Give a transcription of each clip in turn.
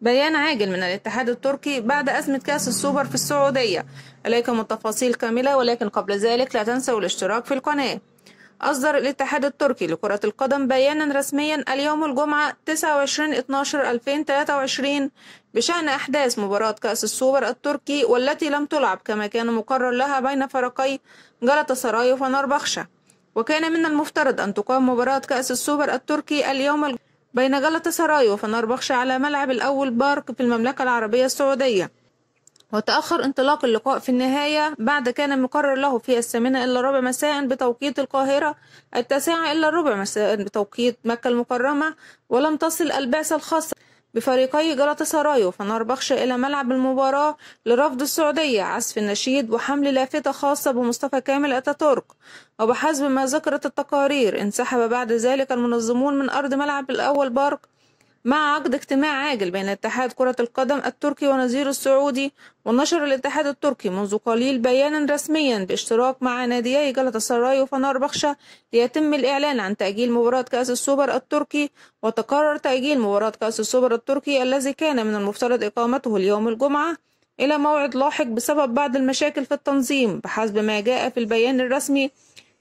بيان عاجل من الاتحاد التركي بعد أزمة كأس السوبر في السعودية إليكم التفاصيل كاملة ولكن قبل ذلك لا تنسوا الاشتراك في القناة أصدر الاتحاد التركي لكرة القدم بيانا رسميا اليوم الجمعة 29/12/2023 بشأن أحداث مباراة كأس السوبر التركي والتي لم تلعب كما كان مقرر لها بين فريقي جلطة سراي وفنربخشة وكان من المفترض أن تقام مباراة كأس السوبر التركي اليوم الجمعة بين جلطة سراي وفنار بخش على ملعب الأول بارك في المملكة العربية السعودية وتأخر انطلاق اللقاء في النهاية بعد كان مقرر له في الثامنة إلا ربع مساء بتوقيت القاهرة التاسعة إلا ربع مساء بتوقيت مكة المكرمة ولم تصل البعثة الخاصة بفريقي جلطة سرايو بخش إلى ملعب المباراة لرفض السعودية عزف النشيد وحمل لافتة خاصة بمصطفى كامل أتاتورك وبحسب ما ذكرت التقارير انسحب بعد ذلك المنظمون من أرض ملعب الأول بارك مع عقد اجتماع عاجل بين اتحاد كرة القدم التركي ونظير السعودي ونشر الاتحاد التركي منذ قليل بيانا رسميا باشتراك مع ناديي جلطة سراي وفنربخشة ليتم الإعلان عن تأجيل مباراة كأس السوبر التركي وتقرر تأجيل مباراة كأس السوبر التركي الذي كان من المفترض إقامته اليوم الجمعة إلى موعد لاحق بسبب بعض المشاكل في التنظيم بحسب ما جاء في البيان الرسمي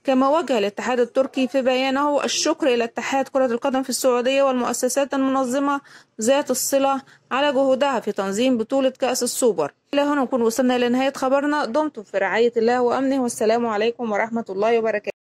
كما وجه الاتحاد التركي في بيانه الشكر إلى اتحاد كرة القدم في السعودية والمؤسسات المنظمة ذات الصلة على جهودها في تنظيم بطولة كأس السوبر إلى هنا نكون وصلنا إلى نهاية خبرنا دمتم في رعاية الله وأمنه والسلام عليكم ورحمة الله وبركاته